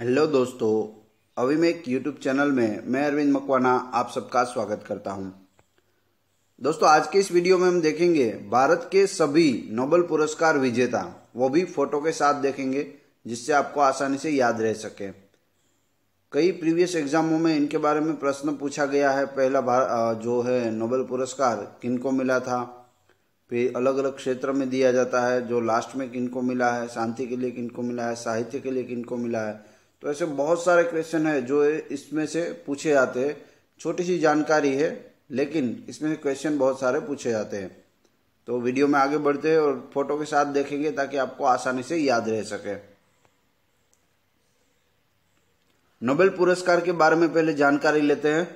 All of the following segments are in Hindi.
हेलो दोस्तों अभी मैं एक यूट्यूब चैनल में मैं अरविंद मकवाना आप सबका स्वागत करता हूं दोस्तों आज के इस वीडियो में हम देखेंगे भारत के सभी नोबल पुरस्कार विजेता वो भी फोटो के साथ देखेंगे जिससे आपको आसानी से याद रह सके कई प्रीवियस एग्जामों में इनके बारे में प्रश्न पूछा गया है पहला जो है नोबल पुरस्कार किन मिला था फिर अलग अलग क्षेत्र में दिया जाता है जो लास्ट में किनको मिला है शांति के लिए किनको मिला है साहित्य के लिए किनको मिला है तो ऐसे बहुत सारे क्वेश्चन है जो इसमें से पूछे जाते हैं छोटी सी जानकारी है लेकिन इसमें से क्वेश्चन बहुत सारे पूछे जाते हैं तो वीडियो में आगे बढ़ते हैं और फोटो के साथ देखेंगे ताकि आपको आसानी से याद रह सके नोबेल पुरस्कार के बारे में पहले जानकारी लेते हैं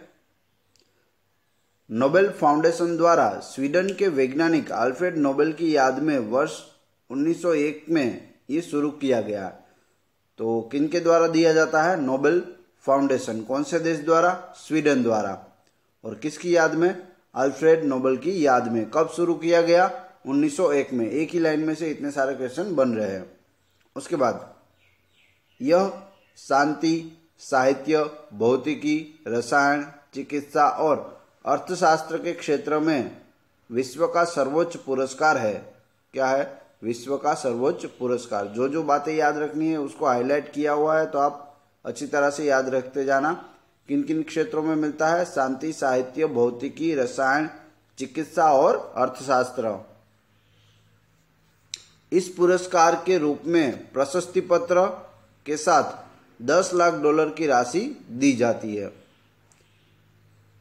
नोबेल फाउंडेशन द्वारा स्वीडन के वैज्ञानिक अल्फ्रेड नोबेल की याद में वर्ष 1901 में ये शुरू किया गया तो किन के द्वारा दिया जाता है नोबेल फाउंडेशन कौन से देश द्वारा स्वीडन द्वारा और किसकी याद में अल्फ्रेड नोबल की याद में कब शुरू किया गया 1901 में एक ही लाइन में से इतने सारे क्वेश्चन बन रहे हैं उसके बाद यह शांति साहित्य भौतिकी रसायन चिकित्सा और अर्थशास्त्र के क्षेत्र में विश्व का सर्वोच्च पुरस्कार है क्या है विश्व का सर्वोच्च पुरस्कार जो जो बातें याद रखनी है उसको हाईलाइट किया हुआ है तो आप अच्छी तरह से याद रखते जाना किन किन क्षेत्रों में मिलता है शांति साहित्य भौतिकी रसायन चिकित्सा और अर्थशास्त्र इस पुरस्कार के रूप में प्रशस्ति पत्र के साथ 10 लाख डॉलर की राशि दी जाती है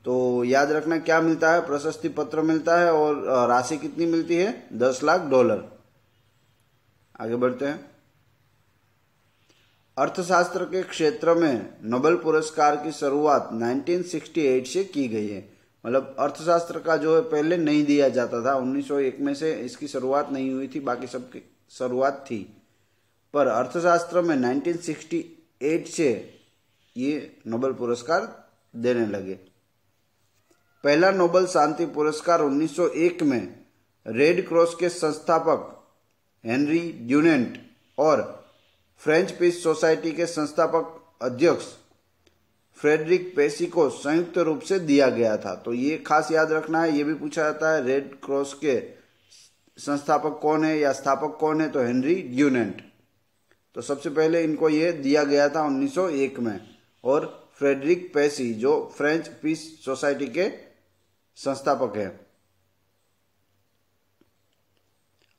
तो याद रखना क्या मिलता है प्रशस्ति पत्र मिलता है और राशि कितनी मिलती है 10 लाख डॉलर आगे बढ़ते हैं अर्थशास्त्र के क्षेत्र में नोबेल पुरस्कार की शुरुआत 1968 से की गई है मतलब अर्थशास्त्र का जो है पहले नहीं दिया जाता था 1901 में से इसकी शुरुआत नहीं हुई थी बाकी सबकी शुरुआत थी पर अर्थशास्त्र में 1968 से ये नोबेल पुरस्कार देने लगे पहला नोबेल शांति पुरस्कार 1901 में रेड क्रॉस के संस्थापक हेनरी ड्यूनेंट और फ्रेंच पीस सोसाइटी के संस्थापक अध्यक्ष फ्रेडरिक पेसी को संयुक्त रूप से दिया गया था तो ये खास याद रखना है ये भी पूछा जाता है रेड क्रॉस के संस्थापक कौन है या स्थापक कौन है तो हेनरी ड्यूनेंट तो सबसे पहले इनको ये दिया गया था 1901 में और फ्रेडरिक पेसी जो फ्रेंच पीस सोसाइटी के संस्थापक हैं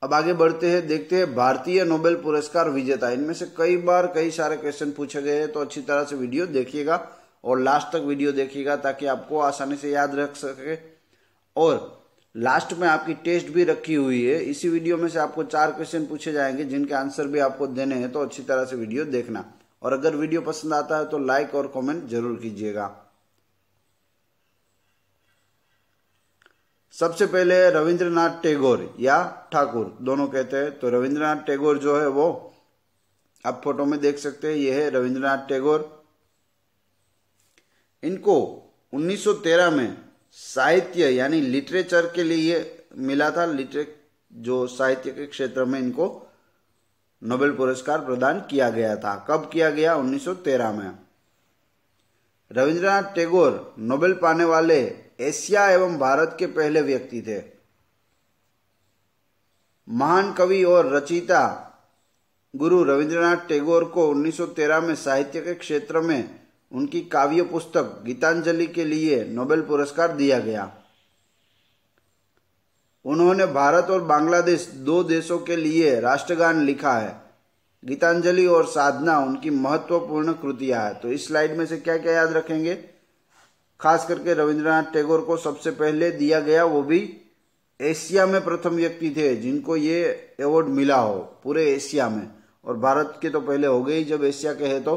अब आगे बढ़ते हैं देखते हैं भारतीय नोबेल पुरस्कार विजेता इनमें से कई बार कई सारे क्वेश्चन पूछे गए हैं तो अच्छी तरह से वीडियो देखिएगा और लास्ट तक वीडियो देखिएगा ताकि आपको आसानी से याद रख सके और लास्ट में आपकी टेस्ट भी रखी हुई है इसी वीडियो में से आपको चार क्वेश्चन पूछे जाएंगे जिनके आंसर भी आपको देने हैं तो अच्छी तरह से वीडियो देखना और अगर वीडियो पसंद आता है तो लाइक और कॉमेंट जरूर कीजिएगा सबसे पहले रविंद्रनाथ टैगोर या ठाकुर दोनों कहते हैं तो रविंद्रनाथ टैगोर जो है वो आप फोटो में देख सकते हैं यह है रविंद्रनाथ टैगोर इनको 1913 में साहित्य यानी लिटरेचर के लिए मिला था लिटरे जो साहित्य के क्षेत्र में इनको नोबेल पुरस्कार प्रदान किया गया था कब किया गया 1913 में रविंद्रनाथ टैगोर नोबेल पाने वाले एशिया एवं भारत के पहले व्यक्ति थे महान कवि और रचिता गुरु रविंद्रनाथ टैगोर को 1913 में साहित्य के क्षेत्र में उनकी काव्य पुस्तक गीतांजलि के लिए नोबेल पुरस्कार दिया गया उन्होंने भारत और बांग्लादेश दो देशों के लिए राष्ट्रगान लिखा है गीतांजलि और साधना उनकी महत्वपूर्ण कृतियां है तो इस स्लाइड में से क्या क्या याद रखेंगे खास करके रविंद्रनाथ टैगोर को सबसे पहले दिया गया वो भी एशिया में प्रथम व्यक्ति थे जिनको ये अवार्ड मिला हो पूरे एशिया में और भारत के तो पहले हो गई जब एशिया के है तो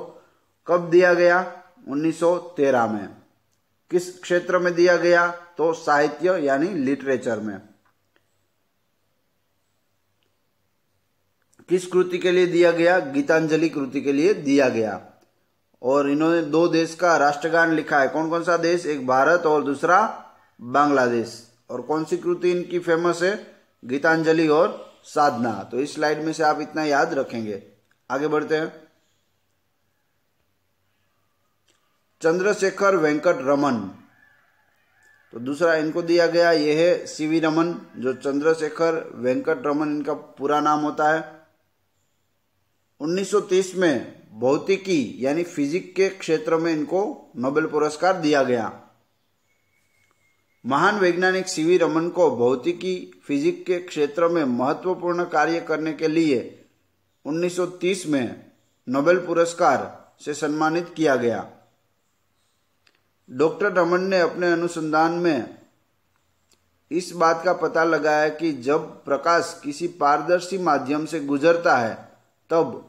कब दिया गया 1913 में किस क्षेत्र में दिया गया तो साहित्य यानी लिटरेचर में किस कृति के लिए दिया गया गीतांजलि कृति के लिए दिया गया और इन्होंने दो देश का राष्ट्रगान लिखा है कौन कौन सा देश एक भारत और दूसरा बांग्लादेश और कौन सी कृति इनकी फेमस है गीतांजलि और साधना तो इस स्लाइड में से आप इतना याद रखेंगे आगे बढ़ते हैं चंद्रशेखर वेंकट रमन तो दूसरा इनको दिया गया यह है सीवी रमन जो चंद्रशेखर वेंकट रमन इनका पूरा नाम होता है 1930 में भौतिकी यानी फिजिक के क्षेत्र में इनको नोबेल पुरस्कार दिया गया महान वैज्ञानिक सीवी रमन को भौतिकी फिजिक के क्षेत्र में महत्वपूर्ण कार्य करने के लिए 1930 में नोबेल पुरस्कार से सम्मानित किया गया डॉक्टर रमन ने अपने अनुसंधान में इस बात का पता लगाया कि जब प्रकाश किसी पारदर्शी माध्यम से गुजरता है तब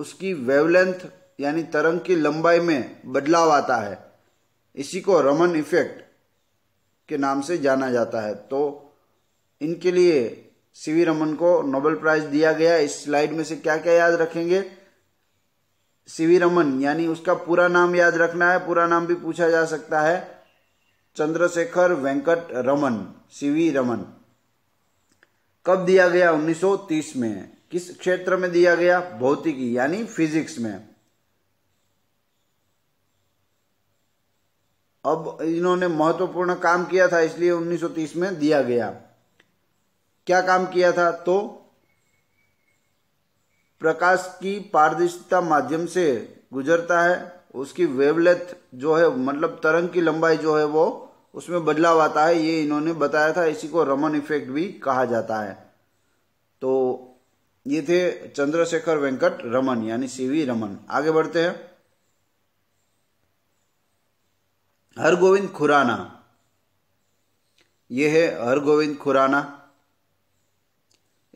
उसकी वेवलेंथ यानी तरंग की लंबाई में बदलाव आता है इसी को रमन इफेक्ट के नाम से जाना जाता है तो इनके लिए सीवी रमन को नोबेल प्राइज दिया गया इस स्लाइड में से क्या क्या याद रखेंगे सी वी रमन यानी उसका पूरा नाम याद रखना है पूरा नाम भी पूछा जा सकता है चंद्रशेखर वेंकट रमन सीवी रमन कब दिया गया 1930 में किस क्षेत्र में दिया गया भौतिकी यानी फिजिक्स में अब इन्होंने महत्वपूर्ण काम किया था इसलिए 1930 में दिया गया क्या काम किया था तो प्रकाश की पारदर्शिता माध्यम से गुजरता है उसकी वेवलेथ जो है मतलब तरंग की लंबाई जो है वो उसमें बदलाव आता है ये इन्होंने बताया था इसी को रमन इफेक्ट भी कहा जाता है तो ये थे चंद्रशेखर वेंकट रमन यानी सीवी रमन आगे बढ़ते हैं हरगोविंद खुराना ये है हरगोविंद खुराना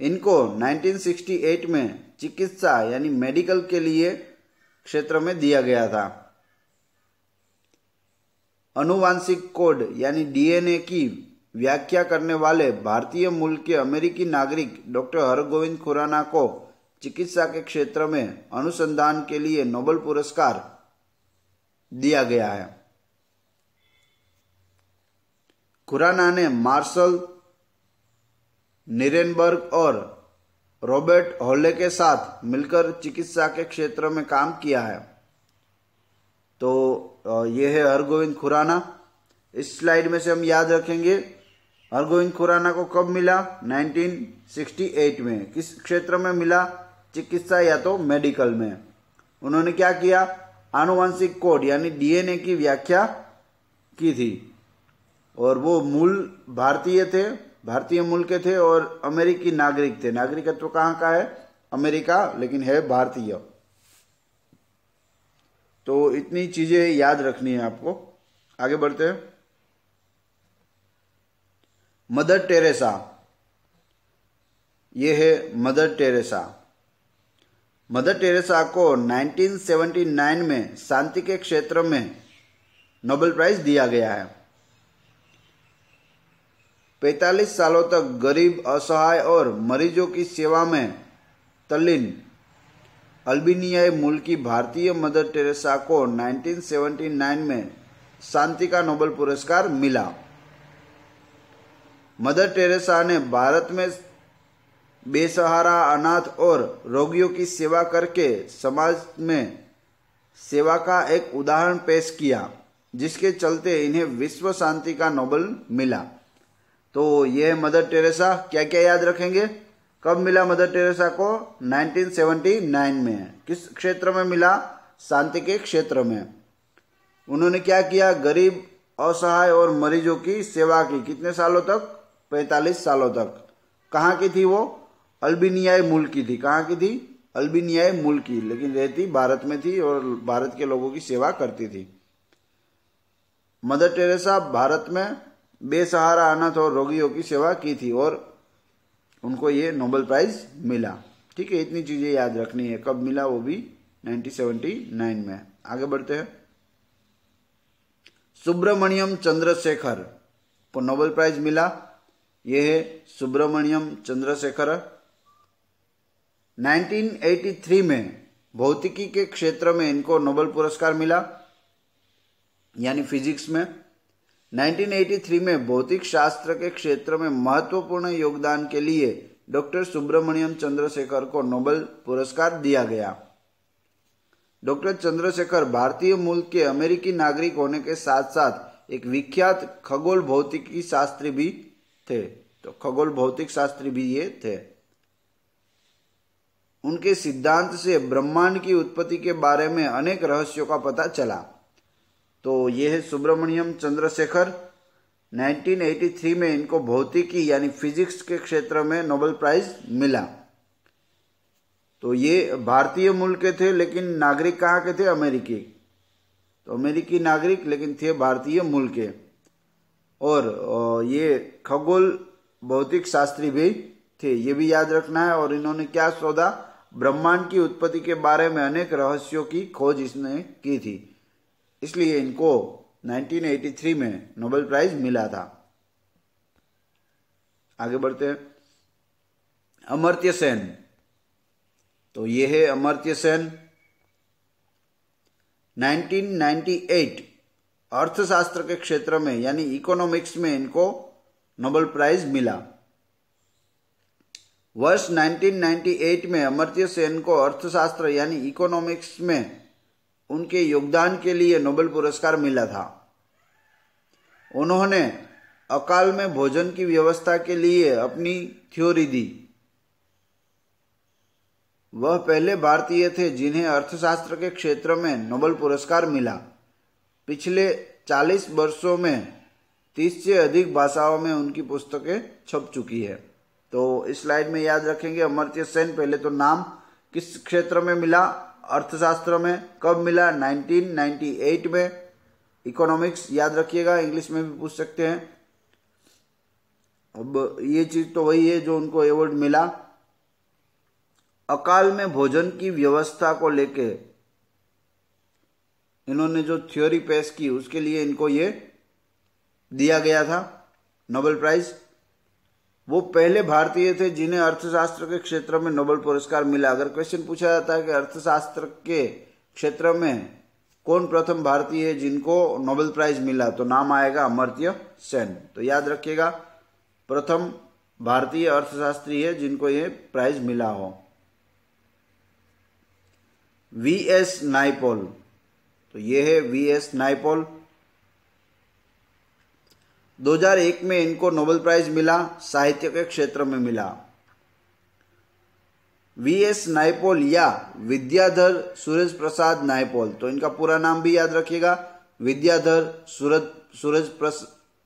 इनको 1968 में चिकित्सा यानी मेडिकल के लिए क्षेत्र में दिया गया था अनुवांशिक कोड यानी डीएनए की व्याख्या करने वाले भारतीय मूल के अमेरिकी नागरिक डॉक्टर हरगोविंद खुराना को चिकित्सा के क्षेत्र में अनुसंधान के लिए नोबल पुरस्कार दिया गया है खुराना ने मार्शल निरेनबर्ग और रॉबर्ट होले के साथ मिलकर चिकित्सा के क्षेत्र में काम किया है तो यह है हरगोविंद खुराना इस स्लाइड में से हम याद रखेंगे हर गोविंद खुराना को कब मिला 1968 में किस क्षेत्र में मिला चिकित्सा या तो मेडिकल में उन्होंने क्या किया आनुवंशिक कोड यानी डीएनए की व्याख्या की थी और वो मूल भारतीय थे भारतीय मूल के थे और अमेरिकी नागरिक थे नागरिकत्व कहाँ का है अमेरिका लेकिन है भारतीय तो इतनी चीजें याद रखनी है आपको आगे बढ़ते हैं मदर टेरेसा ये है मदर टेरेसा मदर टेरेसा को 1979 में शांति के क्षेत्र में नोबेल प्राइज दिया गया है 45 सालों तक गरीब असहाय और मरीजों की सेवा में तल्लीन अल्बीनियाई मूल की भारतीय मदर टेरेसा को 1979 में शांति का नोबेल पुरस्कार मिला मदर टेरेसा ने भारत में बेसहारा अनाथ और रोगियों की सेवा करके समाज में सेवा का एक उदाहरण पेश किया जिसके चलते इन्हें विश्व शांति का नोबल मिला तो यह मदर टेरेसा क्या क्या याद रखेंगे कब मिला मदर टेरेसा को 1979 में किस क्षेत्र में मिला शांति के क्षेत्र में उन्होंने क्या किया गरीब असहाय और मरीजों की सेवा की कितने सालों तक पैंतालीस सालों तक कहाँ की थी वो अल्बिनिया मूल की थी कहाँ की थी अल्बीनियाई मूल की लेकिन रहती भारत में थी और भारत के लोगों की सेवा करती थी मदर टेरेसा भारत में बेसहारा अनाथ और रोगियों की सेवा की थी और उनको ये नोबेल प्राइज मिला ठीक है इतनी चीज़ें याद रखनी है कब मिला वो भी 1979 में आगे बढ़ते हैं सुब्रमण्यम चंद्रशेखर को नोबेल प्राइज मिला ये है सुब्रमण्यम चंद्रशेखर 1983 में भौतिकी के क्षेत्र में इनको नोबेल पुरस्कार मिला यानी फिजिक्स में 1983 में भौतिक शास्त्र के क्षेत्र में महत्वपूर्ण योगदान के लिए डॉक्टर सुब्रमण्यम चंद्रशेखर को नोबेल पुरस्कार दिया गया डॉक्टर चंद्रशेखर भारतीय मूल के अमेरिकी नागरिक होने के साथ साथ एक विख्यात खगोल भौतिकी शास्त्री भी थे तो खगोल भौतिक शास्त्री भी ये थे उनके सिद्धांत से ब्रह्मांड की उत्पत्ति के बारे में अनेक रहस्यों का पता चला तो ये है सुब्रमण्यम चंद्रशेखर 1983 में इनको भौतिकी यानी फिजिक्स के क्षेत्र में नोबेल प्राइज मिला तो ये भारतीय मूल के थे लेकिन नागरिक कहाँ के थे अमेरिकी तो अमेरिकी नागरिक लेकिन थे भारतीय मूल के और ये खगोल भौतिक शास्त्री भी थे ये भी याद रखना है और इन्होंने क्या सौदा ब्रह्मांड की उत्पत्ति के बारे में अनेक रहस्यों की खोज इसने की थी इसलिए इनको 1983 में नोबेल प्राइज मिला था आगे बढ़ते हैं अमर्त्य सेन तो ये है अमर्त्य सेन 1998 अर्थशास्त्र के क्षेत्र में यानी इकोनॉमिक्स में इनको नोबेल प्राइज मिला वर्ष 1998 में अमर्त्य सेन को अर्थशास्त्र यानी इकोनॉमिक्स में उनके योगदान के लिए नोबेल पुरस्कार मिला था उन्होंने अकाल में भोजन की व्यवस्था के लिए अपनी थ्योरी दी वह पहले भारतीय थे जिन्हें अर्थशास्त्र के क्षेत्र में नोबेल पुरस्कार मिला पिछले 40 वर्षों में 30 से अधिक भाषाओं में उनकी पुस्तकें छप चुकी है तो इस स्लाइड में याद रखेंगे अमर्त्य सेन पहले तो नाम किस क्षेत्र में मिला अर्थशास्त्र में कब मिला 1998 में इकोनॉमिक्स याद रखिएगा इंग्लिश में भी पूछ सकते हैं अब ये चीज तो वही है जो उनको अवॉर्ड मिला अकाल में भोजन की व्यवस्था को लेकर इन्होंने जो थ्योरी पेश की उसके लिए इनको ये दिया गया था नोबेल प्राइज वो पहले भारतीय थे जिन्हें अर्थशास्त्र के क्षेत्र में नोबेल पुरस्कार मिला अगर क्वेश्चन पूछा जाता है कि अर्थशास्त्र के क्षेत्र में कौन प्रथम भारतीय है जिनको नोबेल प्राइज मिला तो नाम आएगा अमर्त्य सेन तो याद रखिएगा प्रथम भारतीय अर्थशास्त्री है जिनको ये प्राइज मिला हो वी एस नाइपोल तो ये है वी एस नाइपोल 2001 में इनको नोबेल प्राइज मिला साहित्य के क्षेत्र में मिला वी एस नाइपोल या विद्याधर सूरज प्रसाद नाइपोल तो इनका पूरा नाम भी याद रखिएगा विद्याधर सूरज सूरज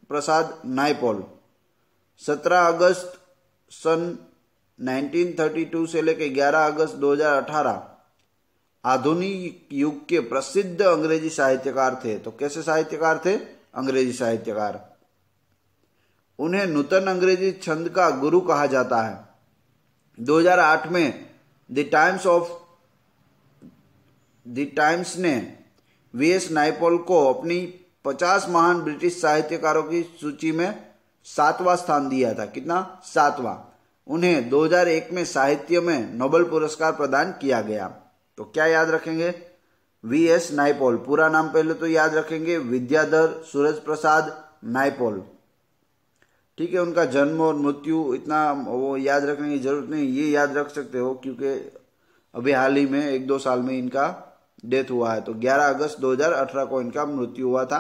प्रसाद नाइपोल 17 अगस्त सन 1932 से लेकर 11 अगस्त 2018 आधुनिक युग के प्रसिद्ध अंग्रेजी साहित्यकार थे तो कैसे साहित्यकार थे अंग्रेजी साहित्यकार उन्हें नूतन अंग्रेजी छंद का गुरु कहा जाता है 2008 में the Times of the Times ने वी एस नाइपोल को अपनी 50 महान ब्रिटिश साहित्यकारों की सूची में सातवां स्थान दिया था कितना सातवां उन्हें 2001 में साहित्य में नोबेल पुरस्कार प्रदान किया गया तो क्या याद रखेंगे वी एस नाइपोल पूरा नाम पहले तो याद रखेंगे विद्याधर सूरज प्रसाद नाइपोल ठीक है उनका जन्म और मृत्यु इतना वो याद रखने की जरूरत नहीं ये याद रख सकते हो क्योंकि अभी हाल ही में एक दो साल में इनका डेथ हुआ है तो 11 अगस्त 2018 को इनका मृत्यु हुआ था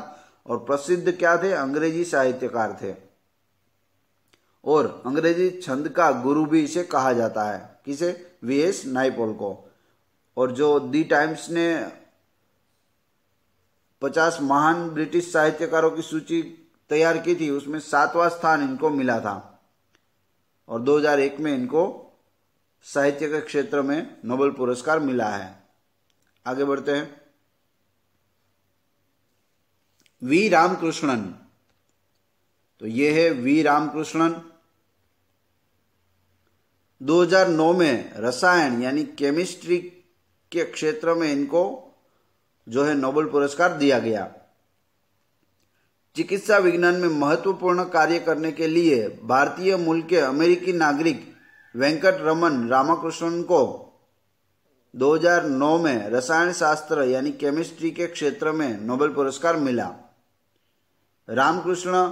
और प्रसिद्ध क्या थे अंग्रेजी साहित्यकार थे और अंग्रेजी छंद का गुरु भी इसे कहा जाता है किसे वी एस नाइपोल को और जो दी टाइम्स ने पचास महान ब्रिटिश साहित्यकारों की सूची तैयार की थी उसमें सातवां स्थान इनको मिला था और 2001 में इनको साहित्य के क्षेत्र में नोबेल पुरस्कार मिला है आगे बढ़ते हैं वी रामकृष्णन तो ये है वी रामकृष्णन 2009 में रसायन यानी केमिस्ट्री के क्षेत्र में इनको जो है नोबल पुरस्कार दिया गया चिकित्सा विज्ञान में महत्वपूर्ण कार्य करने के लिए भारतीय मूल के अमेरिकी नागरिक वेंकट रमन रामाकृष्णन को 2009 में रसायन शास्त्र यानी केमिस्ट्री के क्षेत्र में नोबेल पुरस्कार मिला रामकृष्ण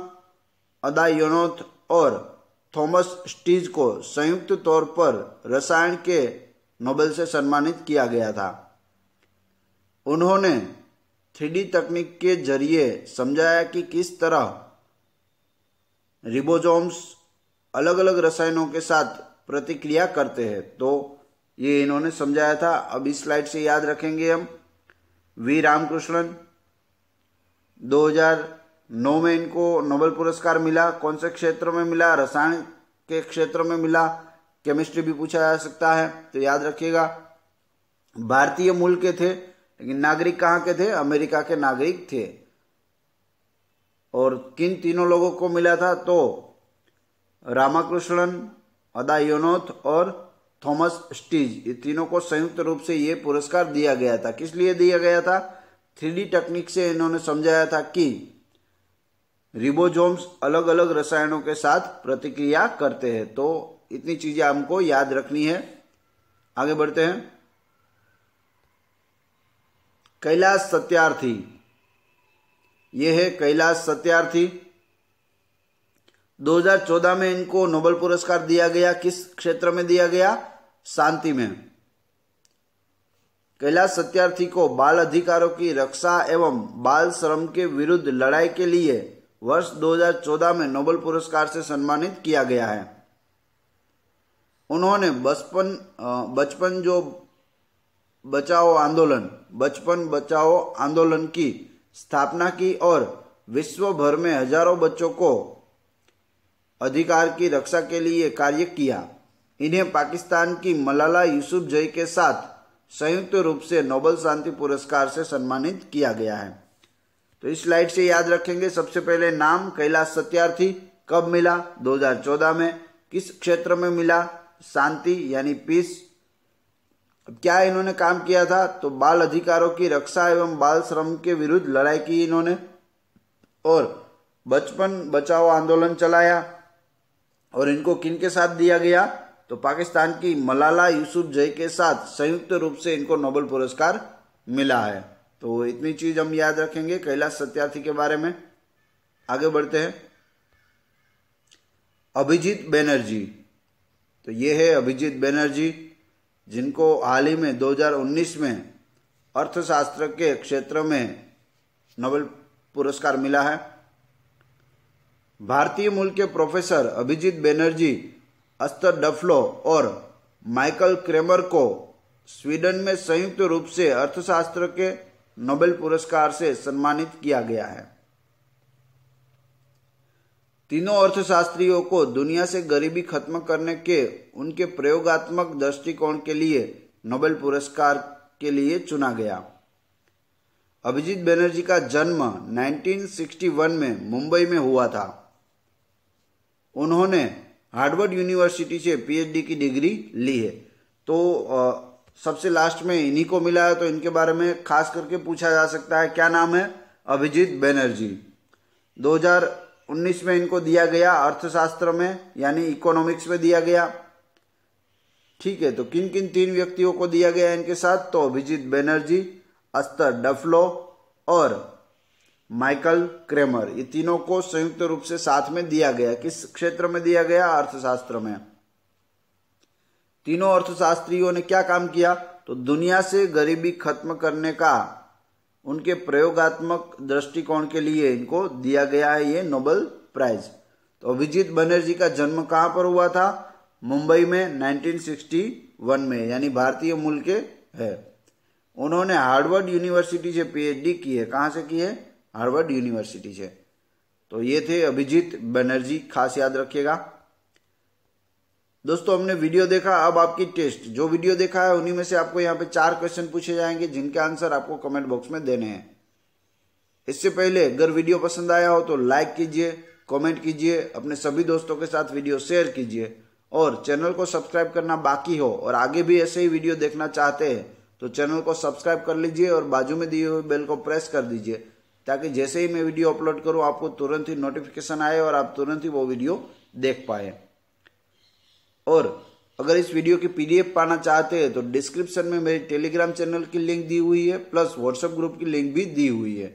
अदायोनोथ और थॉमस स्टीज को संयुक्त तौर पर रसायन के नोबेल से सम्मानित किया गया था उन्होंने थ्री तकनीक के जरिए समझाया कि किस तरह रिबोजोम्स अलग अलग रसायनों के साथ प्रतिक्रिया करते हैं तो ये इन्होंने समझाया था अब इस स्लाइड से याद रखेंगे हम वी रामकृष्णन 2009 में इनको नोबेल पुरस्कार मिला कौन से क्षेत्र में मिला रसायन के क्षेत्र में मिला केमिस्ट्री भी पूछा जा सकता है तो याद रखिएगा भारतीय मूल के थे लेकिन नागरिक कहां के थे अमेरिका के नागरिक थे और किन तीनों लोगों को मिला था तो रामाकृष्णन अदायोनोथ और थॉमस स्टीज ये तीनों को संयुक्त रूप से ये पुरस्कार दिया गया था किस लिए दिया गया था थ्री टेक्निक से इन्होंने समझाया था कि रिबोजोम्स अलग अलग रसायनों के साथ प्रतिक्रिया करते हैं तो इतनी चीजें हमको याद रखनी है आगे बढ़ते हैं कैलाश सत्यार्थी यह है कैलाश सत्यार्थी 2014 में इनको नोबेल पुरस्कार दिया गया किस क्षेत्र में दिया गया शांति में कैलाश सत्यार्थी को बाल अधिकारों की रक्षा एवं बाल श्रम के विरुद्ध लड़ाई के लिए वर्ष 2014 में नोबेल पुरस्कार से सम्मानित किया गया है उन्होंने बचपन बचपन जो बचाओ आंदोलन बचपन बचाओ आंदोलन की स्थापना की और विश्व भर में हजारों बच्चों को अधिकार की रक्षा के लिए कार्य किया इन्हें पाकिस्तान की मलाला यूसुफ जय के साथ संयुक्त रूप से नोबल शांति पुरस्कार से सम्मानित किया गया है तो इस स्लाइड से याद रखेंगे सबसे पहले नाम कैलाश सत्यार्थी कब मिला 2014 में किस क्षेत्र में मिला शांति यानी पीस अब क्या इन्होंने काम किया था तो बाल अधिकारों की रक्षा एवं बाल श्रम के विरुद्ध लड़ाई की इन्होंने और बचपन बचाओ आंदोलन चलाया और इनको किन के साथ दिया गया तो पाकिस्तान की मलाला यूसुफ जय के साथ संयुक्त रूप से इनको नोबेल पुरस्कार मिला है तो इतनी चीज हम याद रखेंगे कैलाश सत्यार्थी के बारे में आगे बढ़ते हैं अभिजीत बैनर्जी तो ये है अभिजीत बनर्जी जिनको हाल ही में 2019 में अर्थशास्त्र के क्षेत्र में नोबेल पुरस्कार मिला है भारतीय मूल के प्रोफेसर अभिजीत बनर्जी अस्तर डफलो और माइकल क्रेमर को स्वीडन में संयुक्त रूप से अर्थशास्त्र के नोबेल पुरस्कार से सम्मानित किया गया है तीनों अर्थशास्त्रियों को दुनिया से गरीबी खत्म करने के उनके प्रयोगात्मक दृष्टिकोण के लिए नोबेल पुरस्कार के लिए चुना गया अभिजीत बनर्जी का जन्म 1961 में मुंबई में हुआ था उन्होंने हार्वर्ड यूनिवर्सिटी से पीएचडी की डिग्री ली है तो आ, सबसे लास्ट में इन्हीं को मिला है तो इनके बारे में खास करके पूछा जा सकता है क्या नाम है अभिजीत बनर्जी 19 में इनको दिया गया अर्थशास्त्र में यानी इकोनॉमिक्स में दिया गया ठीक है तो किन किन तीन व्यक्तियों को दिया गया इनके साथ तो अभिजीत बैनर्जी अस्तर डफलो और माइकल क्रेमर ये तीनों को संयुक्त रूप से साथ में दिया गया किस क्षेत्र में दिया गया अर्थशास्त्र में तीनों अर्थशास्त्रियों ने क्या काम किया तो दुनिया से गरीबी खत्म करने का उनके प्रयोगात्मक दृष्टिकोण के लिए इनको दिया गया है ये नोबल प्राइज तो अभिजीत बनर्जी का जन्म कहाँ पर हुआ था मुंबई में 1961 में यानी भारतीय मूल के है उन्होंने हार्वर्ड यूनिवर्सिटी से पीएचडी की है कहाँ से की है हार्वर्ड यूनिवर्सिटी से तो ये थे अभिजीत बनर्जी खास याद रखिएगा दोस्तों हमने वीडियो देखा अब आपकी टेस्ट जो वीडियो देखा है उन्हीं में से आपको यहाँ पे चार क्वेश्चन पूछे जाएंगे जिनके आंसर आपको कमेंट बॉक्स में देने हैं इससे पहले अगर वीडियो पसंद आया हो तो लाइक कीजिए कमेंट कीजिए अपने सभी दोस्तों के साथ वीडियो शेयर कीजिए और चैनल को सब्सक्राइब करना बाकी हो और आगे भी ऐसे ही वीडियो देखना चाहते हैं तो चैनल को सब्सक्राइब कर लीजिए और बाजू में दिए हुए बेल को प्रेस कर दीजिए ताकि जैसे ही मैं वीडियो अपलोड करूँ आपको तुरंत ही नोटिफिकेशन आए और आप तुरंत ही वो वीडियो देख पाएँ और अगर इस वीडियो की पीडीएफ पाना चाहते हैं तो डिस्क्रिप्शन में मेरी टेलीग्राम चैनल की लिंक दी हुई है प्लस व्हाट्सएप ग्रुप की लिंक भी दी हुई है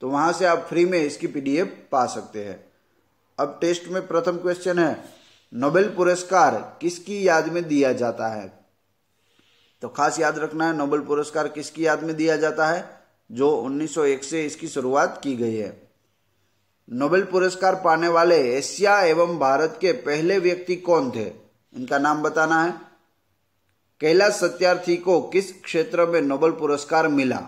तो वहां से आप फ्री में इसकी पीडीएफ पा सकते हैं अब टेस्ट में प्रथम क्वेश्चन है नोबेल पुरस्कार किसकी याद में दिया जाता है तो खास याद रखना है नोबेल पुरस्कार किसकी याद में दिया जाता है जो 1901 से इसकी शुरुआत की गई है नोबेल पुरस्कार पाने वाले एशिया एवं भारत के पहले व्यक्ति कौन थे इनका नाम बताना है कैलाश सत्यार्थी को किस क्षेत्र में नोबल पुरस्कार मिला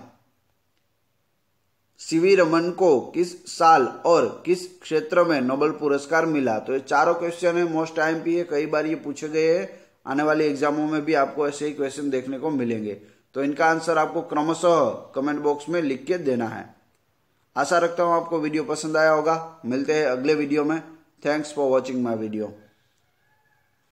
सीवी रमन को किस साल और किस क्षेत्र में नोबल पुरस्कार मिला तो ये चारों क्वेश्चन है मोस्ट टाइम भी है कई बार ये पूछे गए हैं आने वाले एग्जामों में भी आपको ऐसे ही क्वेश्चन देखने को मिलेंगे तो इनका आंसर आपको क्रमशः कमेंट बॉक्स में लिख के देना है आशा रखता हूं आपको वीडियो पसंद आया होगा मिलते हैं अगले वीडियो में thanks for watching my video